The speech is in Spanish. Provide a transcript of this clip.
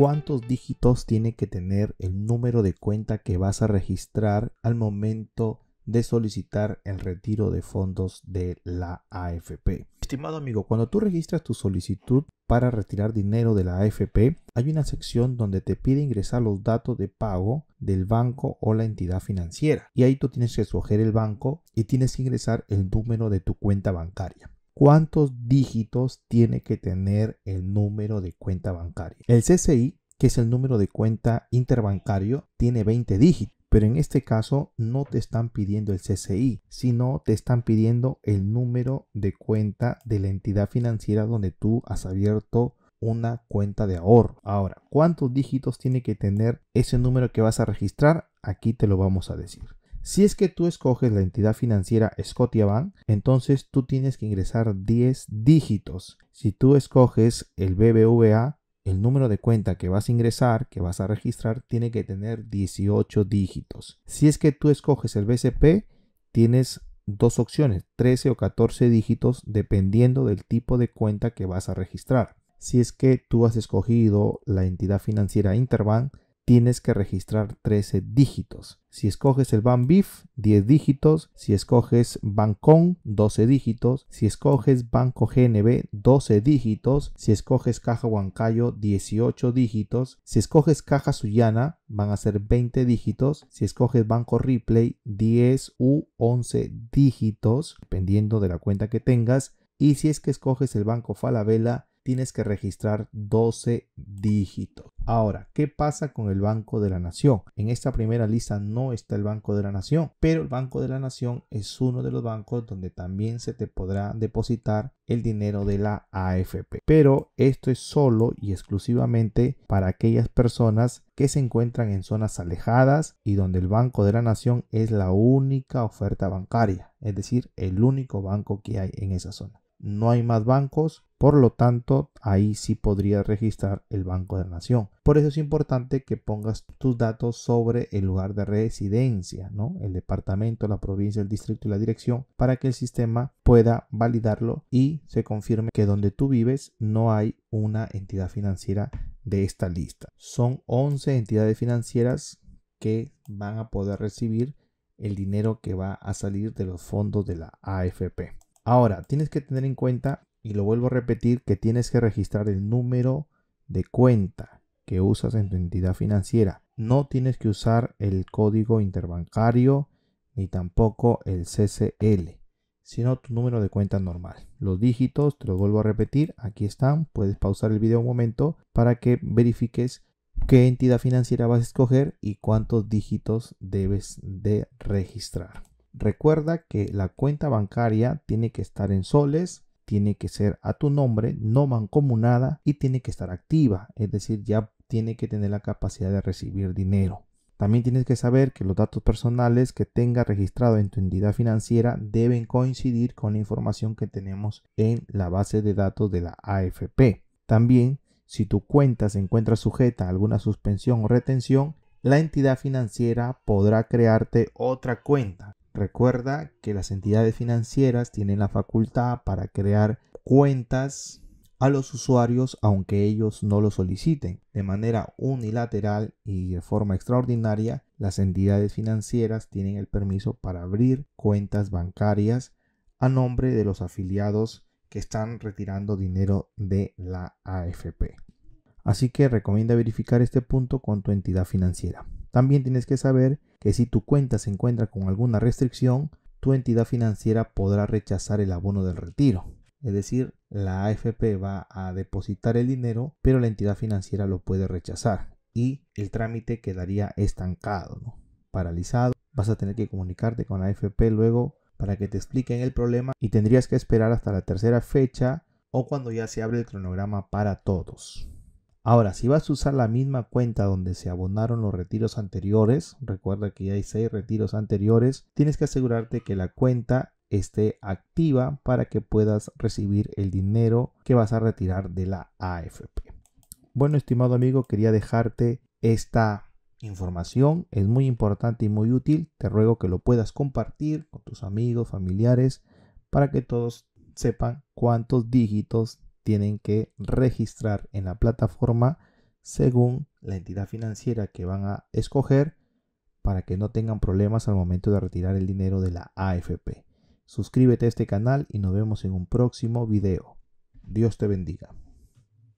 cuántos dígitos tiene que tener el número de cuenta que vas a registrar al momento de solicitar el retiro de fondos de la AFP. Estimado amigo, cuando tú registras tu solicitud para retirar dinero de la AFP, hay una sección donde te pide ingresar los datos de pago del banco o la entidad financiera. Y ahí tú tienes que escoger el banco y tienes que ingresar el número de tu cuenta bancaria cuántos dígitos tiene que tener el número de cuenta bancaria. El CCI, que es el número de cuenta interbancario, tiene 20 dígitos. Pero en este caso no te están pidiendo el CCI, sino te están pidiendo el número de cuenta de la entidad financiera donde tú has abierto una cuenta de ahorro. Ahora, ¿cuántos dígitos tiene que tener ese número que vas a registrar? Aquí te lo vamos a decir. Si es que tú escoges la entidad financiera Scotiabank, entonces tú tienes que ingresar 10 dígitos. Si tú escoges el BBVA, el número de cuenta que vas a ingresar, que vas a registrar, tiene que tener 18 dígitos. Si es que tú escoges el BCP, tienes dos opciones, 13 o 14 dígitos, dependiendo del tipo de cuenta que vas a registrar. Si es que tú has escogido la entidad financiera Interbank, tienes que registrar 13 dígitos. Si escoges el Ban 10 dígitos. Si escoges Bancon, 12 dígitos. Si escoges Banco GNB, 12 dígitos. Si escoges Caja Huancayo, 18 dígitos. Si escoges Caja Sullana, van a ser 20 dígitos. Si escoges Banco Ripley, 10 u 11 dígitos, dependiendo de la cuenta que tengas. Y si es que escoges el Banco Falabella, tienes que registrar 12 dígitos. Ahora, ¿qué pasa con el Banco de la Nación? En esta primera lista no está el Banco de la Nación, pero el Banco de la Nación es uno de los bancos donde también se te podrá depositar el dinero de la AFP. Pero esto es solo y exclusivamente para aquellas personas que se encuentran en zonas alejadas y donde el Banco de la Nación es la única oferta bancaria, es decir, el único banco que hay en esa zona no hay más bancos, por lo tanto ahí sí podría registrar el Banco de la Nación. Por eso es importante que pongas tus datos sobre el lugar de residencia, ¿no? el departamento, la provincia, el distrito y la dirección para que el sistema pueda validarlo y se confirme que donde tú vives no hay una entidad financiera de esta lista. Son 11 entidades financieras que van a poder recibir el dinero que va a salir de los fondos de la AFP. Ahora, tienes que tener en cuenta, y lo vuelvo a repetir, que tienes que registrar el número de cuenta que usas en tu entidad financiera. No tienes que usar el código interbancario ni tampoco el CCL, sino tu número de cuenta normal. Los dígitos, te los vuelvo a repetir, aquí están. Puedes pausar el video un momento para que verifiques qué entidad financiera vas a escoger y cuántos dígitos debes de registrar. Recuerda que la cuenta bancaria tiene que estar en soles, tiene que ser a tu nombre, no mancomunada y tiene que estar activa, es decir, ya tiene que tener la capacidad de recibir dinero. También tienes que saber que los datos personales que tenga registrado en tu entidad financiera deben coincidir con la información que tenemos en la base de datos de la AFP. También, si tu cuenta se encuentra sujeta a alguna suspensión o retención, la entidad financiera podrá crearte otra cuenta Recuerda que las entidades financieras tienen la facultad para crear cuentas a los usuarios aunque ellos no lo soliciten. De manera unilateral y de forma extraordinaria, las entidades financieras tienen el permiso para abrir cuentas bancarias a nombre de los afiliados que están retirando dinero de la AFP. Así que recomienda verificar este punto con tu entidad financiera. También tienes que saber que si tu cuenta se encuentra con alguna restricción, tu entidad financiera podrá rechazar el abono del retiro. Es decir, la AFP va a depositar el dinero, pero la entidad financiera lo puede rechazar y el trámite quedaría estancado, paralizado. Vas a tener que comunicarte con la AFP luego para que te expliquen el problema y tendrías que esperar hasta la tercera fecha o cuando ya se abre el cronograma para todos. Ahora, si vas a usar la misma cuenta donde se abonaron los retiros anteriores, recuerda que ya hay seis retiros anteriores, tienes que asegurarte que la cuenta esté activa para que puedas recibir el dinero que vas a retirar de la AFP. Bueno, estimado amigo, quería dejarte esta información, es muy importante y muy útil. Te ruego que lo puedas compartir con tus amigos, familiares, para que todos sepan cuántos dígitos tienen que registrar en la plataforma según la entidad financiera que van a escoger para que no tengan problemas al momento de retirar el dinero de la AFP. Suscríbete a este canal y nos vemos en un próximo video. Dios te bendiga.